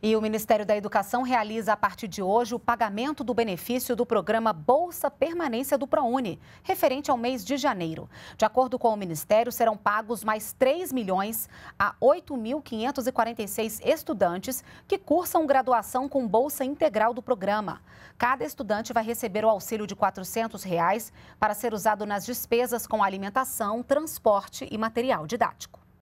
E o Ministério da Educação realiza a partir de hoje o pagamento do benefício do programa Bolsa Permanência do ProUni, referente ao mês de janeiro. De acordo com o Ministério, serão pagos mais 3 milhões a 8.546 estudantes que cursam graduação com bolsa integral do programa. Cada estudante vai receber o auxílio de R$ 400 reais para ser usado nas despesas com alimentação, transporte e material didático.